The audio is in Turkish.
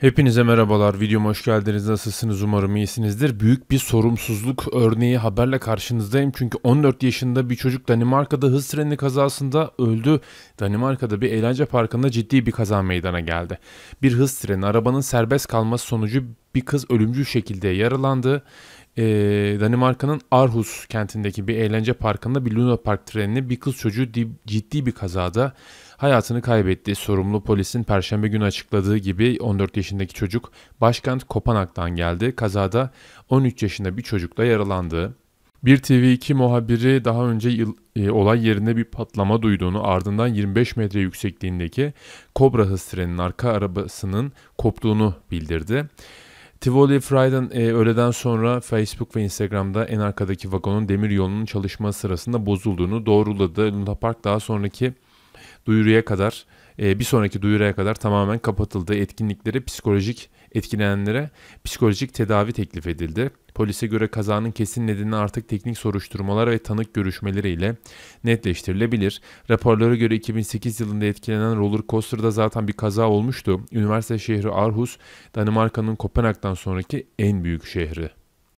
Hepinize merhabalar. Videoma hoş geldiniz. Nasılsınız? Umarım iyisinizdir. Büyük bir sorumsuzluk örneği haberle karşınızdayım. Çünkü 14 yaşında bir çocuk Danimarka'da hız treni kazasında öldü. Danimarka'da bir eğlence parkında ciddi bir kaza meydana geldi. Bir hız treni arabanın serbest kalması sonucu bir kız ölümcül şekilde yaralandı. Ee, Danimarka'nın Aarhus kentindeki bir eğlence parkında bir Luna Park trenine bir kız çocuğu ciddi bir kazada hayatını kaybetti. Sorumlu polisin perşembe günü açıkladığı gibi 14 yaşındaki çocuk başkent Kopenhag'dan geldi. Kazada 13 yaşında bir çocuk da yaralandı. Bir TV2 muhabiri daha önce yıl, e, olay yerinde bir patlama duyduğunu ardından 25 metre yüksekliğindeki Kobra hız trenin arka arabasının koptuğunu bildirdi. Tivoli Fry'den e, öğleden sonra Facebook ve Instagram'da en arkadaki vagonun demir yolunun çalışma sırasında bozulduğunu doğruladı. Luna Park daha sonraki duyuruya kadar ee, bir sonraki duyuraya kadar tamamen kapatıldı. Etkinliklere psikolojik etkilenenlere psikolojik tedavi teklif edildi. Polise göre kazanın kesin nedeni artık teknik soruşturmalar ve tanık görüşmeleriyle netleştirilebilir. Raporlara göre 2008 yılında etkilenen roller coaster'da zaten bir kaza olmuştu. Üniversite şehri Aarhus, Danimarka'nın Kopenhag'dan sonraki en büyük şehri.